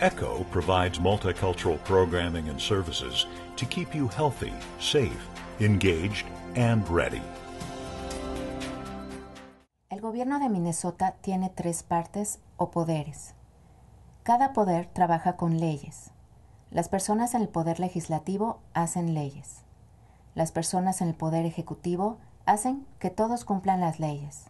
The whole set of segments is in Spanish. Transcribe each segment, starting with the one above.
ECHO provides multicultural programming and services to keep you healthy, safe, engaged, and ready. El gobierno de Minnesota tiene tres partes o poderes. Cada poder trabaja con leyes. Las personas en el poder legislativo hacen leyes. Las personas en el poder ejecutivo hacen que todos cumplan las leyes.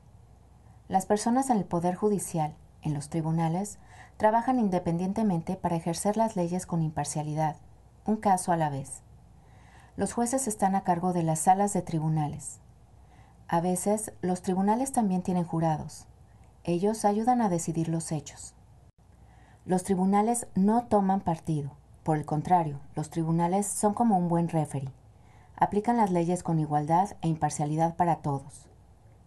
Las personas en el poder judicial en los tribunales, trabajan independientemente para ejercer las leyes con imparcialidad, un caso a la vez. Los jueces están a cargo de las salas de tribunales. A veces, los tribunales también tienen jurados. Ellos ayudan a decidir los hechos. Los tribunales no toman partido. Por el contrario, los tribunales son como un buen referee. Aplican las leyes con igualdad e imparcialidad para todos.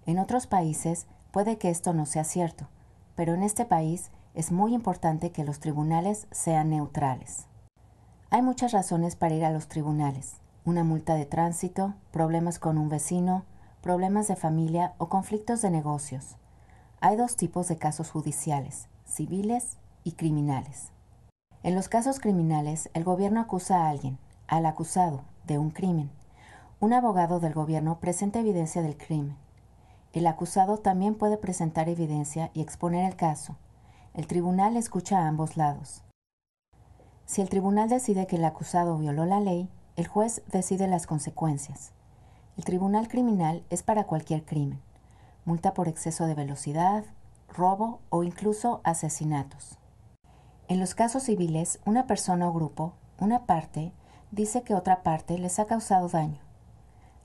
En otros países puede que esto no sea cierto, pero en este país es muy importante que los tribunales sean neutrales. Hay muchas razones para ir a los tribunales. Una multa de tránsito, problemas con un vecino, problemas de familia o conflictos de negocios. Hay dos tipos de casos judiciales, civiles y criminales. En los casos criminales, el gobierno acusa a alguien, al acusado, de un crimen. Un abogado del gobierno presenta evidencia del crimen. El acusado también puede presentar evidencia y exponer el caso. El tribunal escucha a ambos lados. Si el tribunal decide que el acusado violó la ley, el juez decide las consecuencias. El tribunal criminal es para cualquier crimen, multa por exceso de velocidad, robo o incluso asesinatos. En los casos civiles, una persona o grupo, una parte, dice que otra parte les ha causado daño.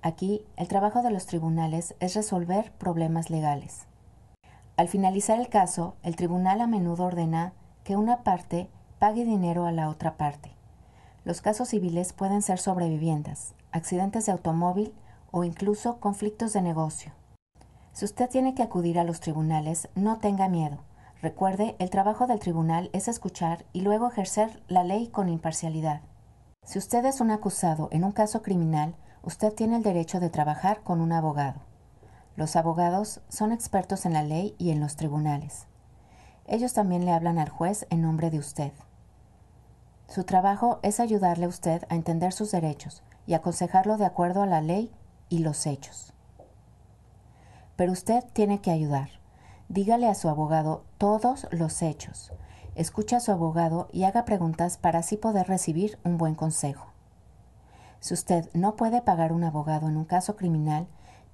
Aquí, el trabajo de los tribunales es resolver problemas legales. Al finalizar el caso, el tribunal a menudo ordena que una parte pague dinero a la otra parte. Los casos civiles pueden ser sobreviviendas, accidentes de automóvil o incluso conflictos de negocio. Si usted tiene que acudir a los tribunales, no tenga miedo. Recuerde, el trabajo del tribunal es escuchar y luego ejercer la ley con imparcialidad. Si usted es un acusado en un caso criminal, usted tiene el derecho de trabajar con un abogado. Los abogados son expertos en la ley y en los tribunales. Ellos también le hablan al juez en nombre de usted. Su trabajo es ayudarle a usted a entender sus derechos y aconsejarlo de acuerdo a la ley y los hechos. Pero usted tiene que ayudar. Dígale a su abogado todos los hechos. Escuche a su abogado y haga preguntas para así poder recibir un buen consejo. Si usted no puede pagar un abogado en un caso criminal,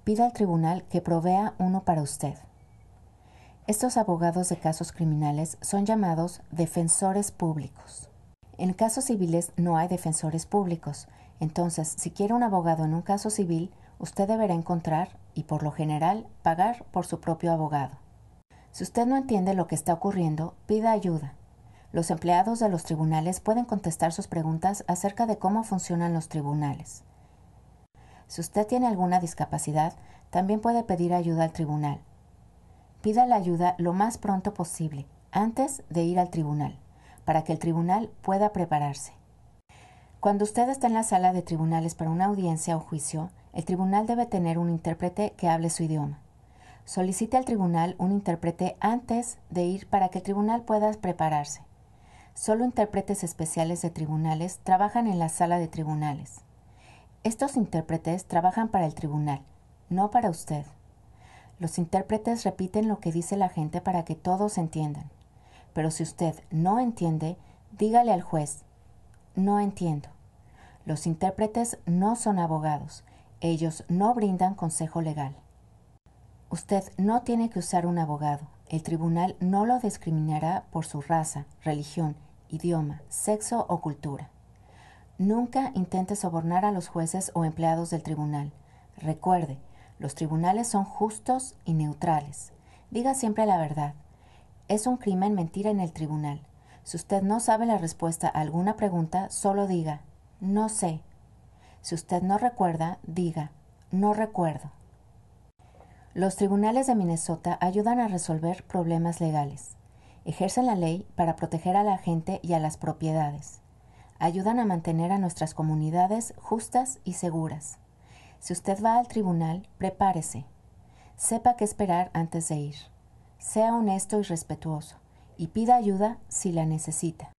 pida al tribunal que provea uno para usted. Estos abogados de casos criminales son llamados defensores públicos. En casos civiles no hay defensores públicos, entonces si quiere un abogado en un caso civil, usted deberá encontrar y por lo general pagar por su propio abogado. Si usted no entiende lo que está ocurriendo, pida ayuda. Los empleados de los tribunales pueden contestar sus preguntas acerca de cómo funcionan los tribunales. Si usted tiene alguna discapacidad, también puede pedir ayuda al tribunal. Pida la ayuda lo más pronto posible, antes de ir al tribunal, para que el tribunal pueda prepararse. Cuando usted está en la sala de tribunales para una audiencia o juicio, el tribunal debe tener un intérprete que hable su idioma. Solicite al tribunal un intérprete antes de ir para que el tribunal pueda prepararse. Solo intérpretes especiales de tribunales trabajan en la sala de tribunales. Estos intérpretes trabajan para el tribunal, no para usted. Los intérpretes repiten lo que dice la gente para que todos entiendan. Pero si usted no entiende, dígale al juez, no entiendo. Los intérpretes no son abogados, ellos no brindan consejo legal. Usted no tiene que usar un abogado, el tribunal no lo discriminará por su raza, religión, idioma, sexo o cultura. Nunca intente sobornar a los jueces o empleados del tribunal. Recuerde, los tribunales son justos y neutrales. Diga siempre la verdad. Es un crimen mentir en el tribunal. Si usted no sabe la respuesta a alguna pregunta, solo diga, no sé. Si usted no recuerda, diga, no recuerdo. Los tribunales de Minnesota ayudan a resolver problemas legales. Ejercen la ley para proteger a la gente y a las propiedades. Ayudan a mantener a nuestras comunidades justas y seguras. Si usted va al tribunal, prepárese. Sepa qué esperar antes de ir. Sea honesto y respetuoso y pida ayuda si la necesita.